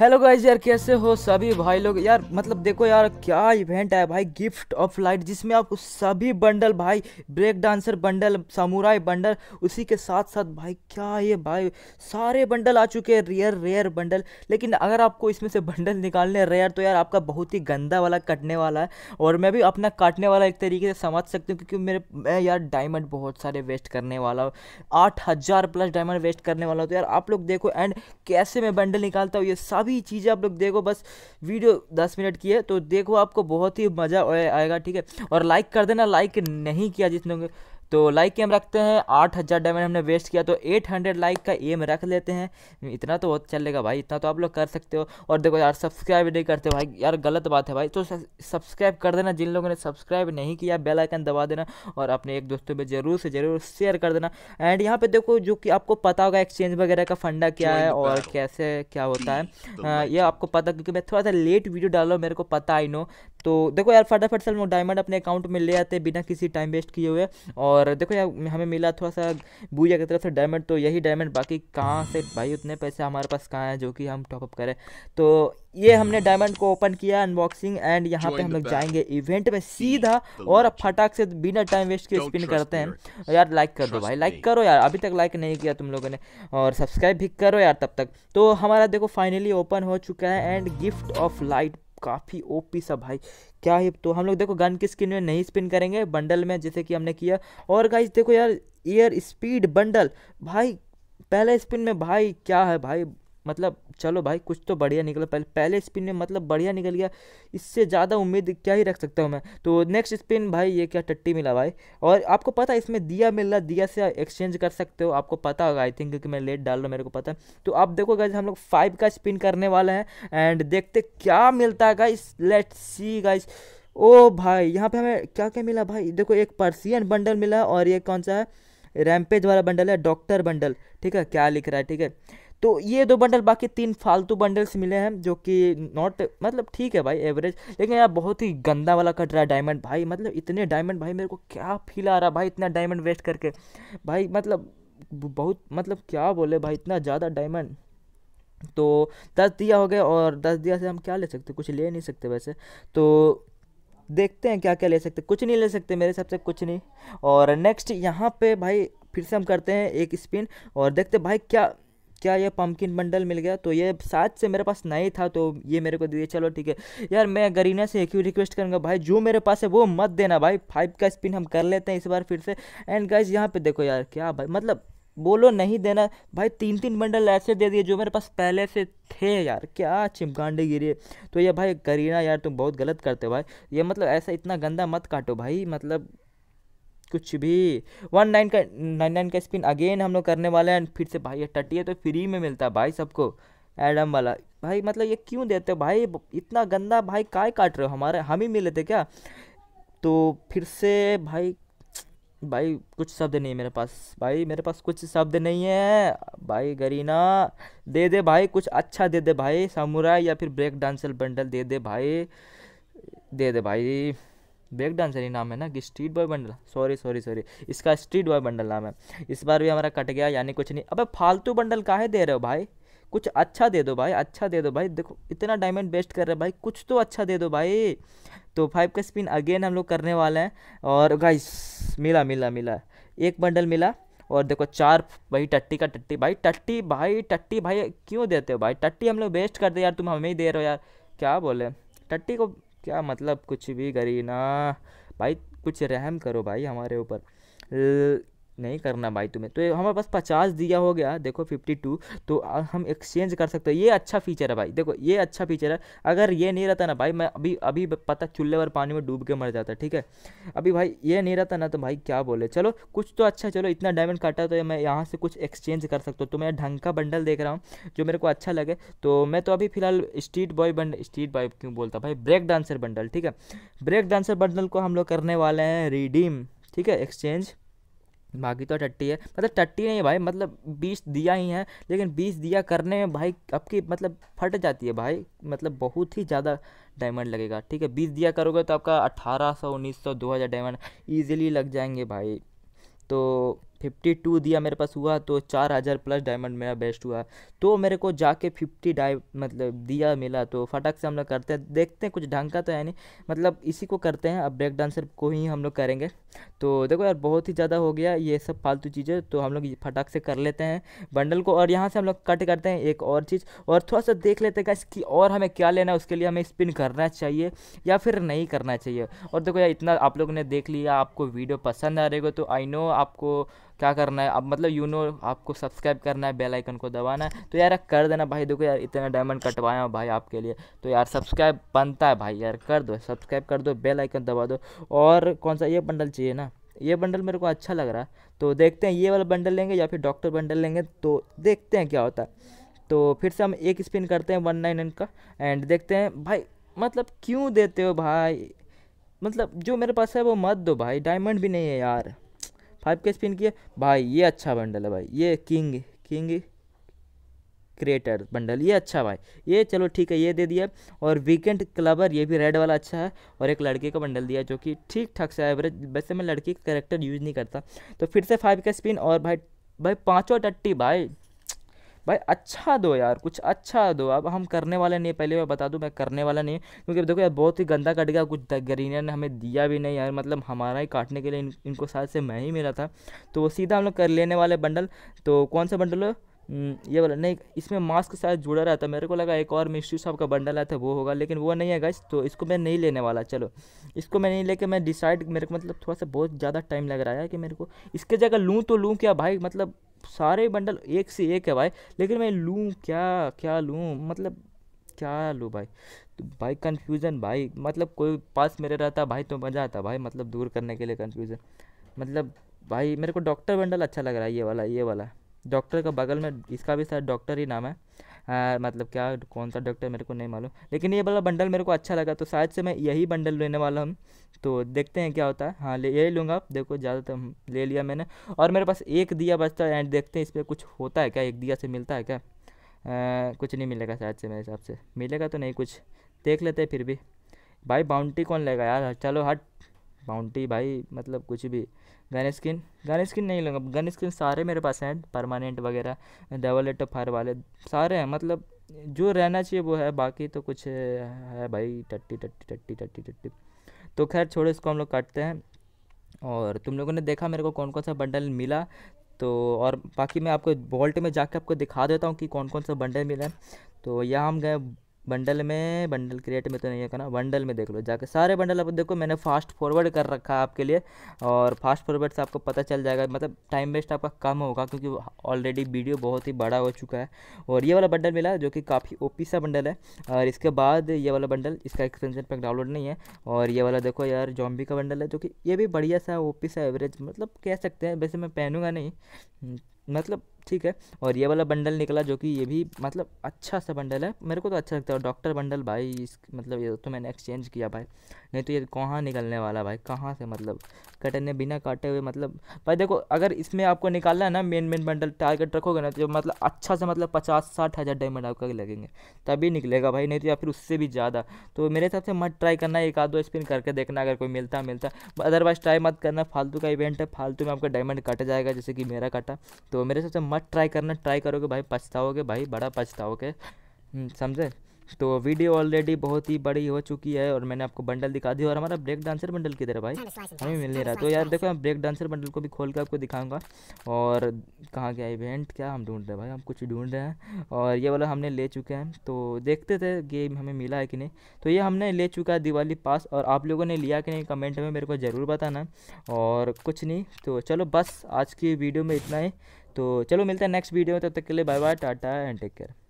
hello guys यार कैसे हो सभी भाई लोग यार मतलब देखो यार क्या इवेंट है भाई गिफ्ट ऑफ लाइट जिसमें आपको सभी बंडल भाई break dancer bundle samurai bundle उसी के साथ साथ भाई क्या ये भाई सारे बंडल आ चुके हैं रेयर रेयर बंडल लेकिन अगर आपको इसमें से बंडल निकालने रेयर तो यार आपका बहुत ही गंदा वाला कटने वाला है और मैं भी अपना काटने वाला एक तरीके से समझ सकती हूँ क्योंकि मेरे मैं यार डायमंड बहुत सारे वेस्ट करने वाला हूँ आठ प्लस डायमंड वेस्ट करने वाला हूँ तो यार आप लोग देखो एंड कैसे मैं बंडल निकालता हूँ ये सब सारी चीज़ें आप लोग देखो बस वीडियो दस मिनट की है तो देखो आपको बहुत ही मज़ा आएगा ठीक है और लाइक कर देना लाइक नहीं किया जिसने तो लाइक के हम रखते हैं आठ हज़ार डायमंड हमने वेस्ट किया तो एट हंड्रेड लाइक का एम रख लेते हैं इतना तो चलेगा भाई इतना तो आप लोग कर सकते हो और देखो यार सब्सक्राइब नहीं करते भाई यार गलत बात है भाई तो सब्सक्राइब कर देना जिन लोगों ने सब्सक्राइब नहीं किया बेल आइकन दबा देना और अपने एक दोस्तों में ज़रूर से ज़रूर शेयर कर देना एंड यहाँ पर देखो जो कि आपको पता होगा एक्सचेंज वगैरह का फंडा क्या है और कैसे क्या होता है हाँ, यह आपको पता क्योंकि मैं थोड़ा सा लेट वीडियो डालो मेरे को पता आई नो तो देखो यार फटाफट से हम लोग डायमंड अपने अकाउंट में ले आते बिना किसी टाइम वेस्ट किए हुए और देखो यार हमें मिला थोड़ा सा भूया की तरफ से डायमंड तो यही डायमंड बाकी कहाँ से भाई उतने पैसे हमारे पास कहाँ हैं जो कि हम टॉपअप करें तो ये हमने डायमंड को ओपन किया अनबॉक्सिंग एंड यहाँ पे हम लोग जाएंगे इवेंट में सीधा और फटाक से बिना टाइम वेस्ट किए स्पिन करते हैं यार लाइक कर दो भाई लाइक करो यार अभी तक लाइक नहीं किया तुम लोगों ने और सब्सक्राइब भी करो यार तब तक तो हमारा देखो फाइनली ओपन हो चुका है एंड गिफ्ट ऑफ लाइट काफ़ी ओपी सा भाई क्या ही तो हम लोग देखो गन की स्किन में नहीं स्पिन करेंगे बंडल में जैसे कि हमने किया और गाइज देखो यार एयर स्पीड बंडल भाई पहले स्पिन में भाई क्या है भाई मतलब चलो भाई कुछ तो बढ़िया निकला पहले पहले स्पिन में मतलब बढ़िया निकल गया इससे ज़्यादा उम्मीद क्या ही रख सकता हूँ मैं तो नेक्स्ट स्पिन भाई ये क्या टट्टी मिला भाई और आपको पता है इसमें दिया मिल रहा दिया से एक्सचेंज कर सकते हो आपको पता होगा आई थिंक क्योंकि मैं लेट डाल रहा हूँ मेरे को पता है तो आप देखो गाइज हम लोग फाइव का स्पिन करने वाले हैं एंड देखते क्या मिलता है गाइज लेट सी गाइज ओ भाई यहाँ पर हमें क्या क्या मिला भाई देखो एक पर्सियन बंडल मिला और ये कौन सा है रैमपेज वाला बंडल है डॉक्टर बंडल ठीक है क्या लिख रहा है ठीक है तो ये दो बंडल बाकी तीन फालतू बंडल्स मिले हैं जो कि नॉट मतलब ठीक है भाई एवरेज लेकिन यार बहुत ही गंदा वाला कट रहा है डायमंड भाई मतलब इतने डायमंड भाई मेरे को क्या फील आ रहा भाई इतना डायमंड वेस्ट करके भाई मतलब बहुत मतलब क्या बोले भाई इतना ज़्यादा डायमंड तो दस दिया हो गया और दस दिया से हम क्या ले सकते कुछ ले नहीं सकते वैसे तो देखते हैं क्या क्या ले सकते कुछ नहीं ले सकते मेरे हिसाब से कुछ नहीं और नेक्स्ट यहाँ पे भाई फिर से हम करते हैं एक स्पिन और देखते भाई क्या क्या ये पम्पकिन बंडल मिल गया तो ये शायद से मेरे पास नहीं था तो ये मेरे को दे दिया चलो ठीक है यार मैं गरीना से एक ही रिक्वेस्ट करूँगा भाई जो मेरे पास है वो मत देना भाई फाइव का स्पिन हम कर लेते हैं इस बार फिर से एंड गाइज यहाँ पे देखो यार क्या भाई मतलब बोलो नहीं देना भाई तीन तीन बंडल ऐसे दे दिए जो मेरे पास पहले से थे यार क्या चिमकांडे गिरी तो ये भाई करीना यार तुम बहुत गलत करते हो भाई ये मतलब ऐसा इतना गंदा मत काटो भाई मतलब कुछ भी वन नाइन का नाइन नाइन का स्पिन अगेन हम लोग करने वाले हैं फिर से भाई ये टट्टी है तो फ्री में मिलता है भाई सबको एडम वाला भाई मतलब ये क्यों देते हो भाई इतना गंदा भाई काय काट रहे हो हमारे हम ही मिले थे क्या तो फिर से भाई भाई कुछ शब्द नहीं है मेरे पास भाई मेरे पास कुछ शब्द नहीं है भाई गरीना दे दे भाई कुछ अच्छा दे दे भाई सामुरा या फिर ब्रेक डांसर बंडल दे दे भाई दे दे भाई बैक डांसर ही नाम है ना कि street boy bundle sorry sorry sorry इसका स्ट्रीट बॉय बंडल नाम है इस बार भी हमारा कट गया यानी कुछ नहीं अबे फालतू बंडल काहे दे रहे हो भाई कुछ अच्छा दे दो भाई अच्छा दे दो भाई देखो इतना डायमंड बेस्ट कर रहे भाई कुछ तो अच्छा दे दो भाई तो फाइव का स्पिन अगेन हम लोग करने वाले हैं और भाई मिला मिला मिला एक बंडल मिला और देखो चार भाई टट्टी का टट्टी भाई टट्टी भाई टट्टी भाई क्यों देते हो भाई टट्टी हम लोग बेस्ट कर दे यार तुम हमें ही दे रहे हो यार क्या बोले टट्टी को क्या मतलब कुछ भी करी ना भाई कुछ रहम करो भाई हमारे ऊपर नहीं करना भाई तुम्हें तो हमारे पास पचास दिया हो गया देखो फिफ्टी टू तो हम एक्सचेंज कर सकते हैं ये अच्छा फीचर है भाई देखो ये अच्छा फीचर है अगर ये नहीं रहता ना भाई मैं अभी अभी पता चूल्हे पर पानी में डूब के मर जाता ठीक है अभी भाई ये नहीं रहता ना तो भाई क्या बोले चलो कुछ तो अच्छा चलो इतना डायमंड काटा तो मैं यहाँ से कुछ एक्सचेंज कर सकता हूँ तो मैं ढंग का बंडल देख रहा हूँ जो मेरे को अच्छा लगे तो मैं तो अभी फिलहाल street boy bundle street boy क्यों बोलता भाई ब्रेक डांसर बंडल ठीक है ब्रेक डांसर बंडल को हम लोग करने वाले हैं रिडीम ठीक है एक्सचेंज बाकी तो टट्टी है मतलब टट्टी नहीं भाई मतलब बीस दिया ही है लेकिन बीस दिया करने में भाई आपकी मतलब फट जाती है भाई मतलब बहुत ही ज़्यादा डायमंड लगेगा ठीक है बीस दिया करोगे तो आपका अट्ठारह सौ उन्नीस सौ दो हज़ार डायमंड ईजिली लग जाएंगे भाई तो फिफ्टी टू दिया मेरे पास हुआ तो चार हज़ार प्लस डायमंड मेरा बेस्ट हुआ तो मेरे को जाके फिफ्टी डाय मतलब दिया मिला तो फटाक से हम लोग करते हैं देखते हैं कुछ ढंग का तो है नहीं मतलब इसी को करते हैं अब ब्रेक डांसर को ही हम लोग करेंगे तो देखो यार बहुत ही ज़्यादा हो गया ये सब फालतू चीज़ें तो हम लोग फटाक से कर लेते हैं बंडल को और यहाँ से हम लोग कट करते हैं एक और चीज़ और थोड़ा सा देख लेते हैं कि और हमें क्या लेना है उसके लिए हमें स्पिन करना चाहिए या फिर नहीं करना चाहिए और देखो यार इतना आप लोगों ने देख लिया आपको वीडियो पसंद आ रहेगा तो आई नो आपको क्या करना है अब मतलब यू नो आपको सब्सक्राइब करना है बेल आइकन को दबाना है तो यार कर देना भाई देखो यार इतना डायमंड कटवाया हूँ भाई आपके लिए तो यार सब्सक्राइब बनता है भाई यार कर दो सब्सक्राइब कर दो बेल आइकन दबा दो और कौन सा ये बंडल चाहिए ना ये बंडल मेरे को अच्छा लग रहा है तो देखते हैं ये वाला बंडल लेंगे या फिर डॉक्टर बंडल लेंगे तो देखते हैं क्या होता है तो फिर से हम एक स्पिन करते हैं वन नाइन का एंड देखते हैं भाई मतलब क्यों देते हो भाई मतलब जो मेरे पास है वो मत दो भाई डायमंड भी नहीं है यार फाइव के स्पिन किया भाई ये अच्छा बंडल है भाई ये किंग किंग क्रिएटर बंडल ये अच्छा भाई ये चलो ठीक है ये दे दिया और वीकेंड क्लबर ये भी रेड वाला अच्छा है और एक लड़के का बंडल दिया जो कि ठीक ठाक से एवरेज वैसे मैं लड़की का करेक्टर यूज़ नहीं करता तो फिर से फाइव का स्पिन और भाई भाई पाँचों टट्टी भाई भाई अच्छा दो यार कुछ अच्छा दो अब हम करने वाले नहीं पहले मैं बता दूँ मैं करने वाला नहीं क्योंकि देखो यार बहुत ही गंदा कट गया कुछ ग्रीनर ने हमें दिया भी नहीं यार मतलब हमारा ही काटने के लिए इन, इनको शायद से मैं ही मिला था तो वो सीधा हम लोग कर लेने वाले बंडल तो कौन सा बंडल हो ये वाला नहीं इसमें मास्क के साथ जुड़ा रहता मेरे को लगा एक और मिस्ट्री शॉप का बंडल आया था वो होगा लेकिन वो नहीं है गाइस तो इसको मैं नहीं लेने वाला चलो इसको मैं नहीं लेके मैं डिसाइड मेरे को मतलब थोड़ा सा बहुत ज़्यादा टाइम लग रहा है कि मेरे को इसके जगह लूँ तो लूँ क्या भाई मतलब सारे बंडल एक से एक है भाई लेकिन मैं लूँ क्या क्या लूँ मतलब क्या लूँ भाई तो भाई कन्फ्यूज़न भाई मतलब कोई पास मेरे रहता भाई तो मज़ा आता भाई मतलब दूर करने के लिए कन्फ्यूज़न मतलब भाई मेरे को डॉक्टर बंडल अच्छा लग रहा है ये वाला ये वाला डॉक्टर का बगल में इसका भी शायद डॉक्टर ही नाम है हाँ, मतलब क्या कौन सा डॉक्टर मेरे को नहीं मालूम लेकिन ये वाला बंडल मेरे को अच्छा लगा तो शायद से मैं यही बंडल लेने वाला हूँ तो देखते हैं क्या होता है हाँ ले यही लूँगा देखो ज़्यादातर ले लिया मैंने और मेरे पास एक दिया बचता है एंड देखते हैं इस पर कुछ होता है क्या एक दिया से मिलता है क्या आ, कुछ नहीं मिलेगा शायद से मेरे हिसाब से मिलेगा तो नहीं कुछ देख लेते हैं फिर भी भाई बाउंड्री कौन लेगा यार चलो हट बाउंड्री भाई मतलब कुछ भी गन स्किन गन स्किन नहीं लूँगा गन स्किन सारे मेरे पास हैं परमानेंट वगैरह डबल एट फायर वाले सारे हैं मतलब जो रहना चाहिए वो है बाकी तो कुछ है भाई टट्टी टट्टी टट्टी टट्टी टट्टी तो खैर छोड़ो इसको हम लोग काटते हैं और तुम लोगों ने देखा मेरे को कौन कौन सा बंडल मिला तो और बाकी मैं आपको वॉल्ट में जाके आपको दिखा देता हूँ कि कौन कौन सा बंडल मिला है तो यहाँ हम गए बंडल में बंडल क्रिएट में तो नहीं है करना बंडल में देख लो जाके सारे बंडल आप देखो मैंने फास्ट फॉरवर्ड कर रखा है आपके लिए और फास्ट फॉरवर्ड से आपको पता चल जाएगा मतलब टाइम वेस्ट आपका कम होगा क्योंकि ऑलरेडी वीडियो बहुत ही बड़ा हो चुका है और ये वाला बंडल मिला जो कि काफ़ी ओ सा बंडल है और इसके बाद ये वाला बंडल इसका एक्सटेंशन पैक डाउनलोड नहीं है और ये वाला देखो यार जॉम्बी का बंडल है जो कि ये भी बढ़िया सा ओ सा एवरेज मतलब कह सकते हैं वैसे मैं पहनूंगा नहीं मतलब ठीक है और ये वाला बंडल निकला जो कि ये भी मतलब अच्छा सा बंडल है मेरे को तो अच्छा लगता है डॉक्टर बंडल भाई इस मतलब ये तो मैंने एक्सचेंज किया भाई नहीं तो ये कहाँ निकलने वाला भाई कहाँ से मतलब कटने बिना काटे हुए मतलब भाई देखो अगर इसमें आपको निकालना है ना मेन मेन बंडल टारगेट रखोगे ना तो मतलब अच्छा से मतलब पचास साठ हज़ार डायमंड आपका लगेंगे तभी निकलेगा भाई नहीं तो या फिर उससे भी ज़्यादा तो मेरे हिसाब से मत ट्राई करना एक आध दो स्पिन करके देखना अगर कोई मिलता मिलता अदरवाइज ट्राई मत करना फालतू का इवेंट है फालतू में आपका डायमंड काटा जाएगा जैसे कि मेरा काटा तो मेरे हिसाब से मत मत ट्राई करना ट्राई करोगे भाई पछताओगे भाई बड़ा पछताओगे हम्म, समझे तो वीडियो ऑलरेडी बहुत ही बड़ी हो चुकी है और मैंने आपको बंडल दिखा दी और हमारा ब्रेक डांसर बंडल किधर है भाई हमें मिल नहीं रहा तो यार देखो मैं ब्रेक डांसर बंडल को भी खोल के आपको दिखाऊंगा और कहाँ गया इवेंट क्या हम ढूंढ रहे हैं भाई हम कुछ ढूंढ रहे हैं और ये वाला हमने ले चुके हैं तो देखते थे गेम हमें मिला है कि नहीं तो ये हमने ले चुका है दिवाली पास और आप लोगों ने लिया कि नहीं कमेंट में मेरे को ज़रूर बताना और कुछ नहीं तो चलो बस आज की वीडियो में इतना ही तो चलो मिलते हैं नेक्स्ट वीडियो में तब तक के लिए bye bye tata and take care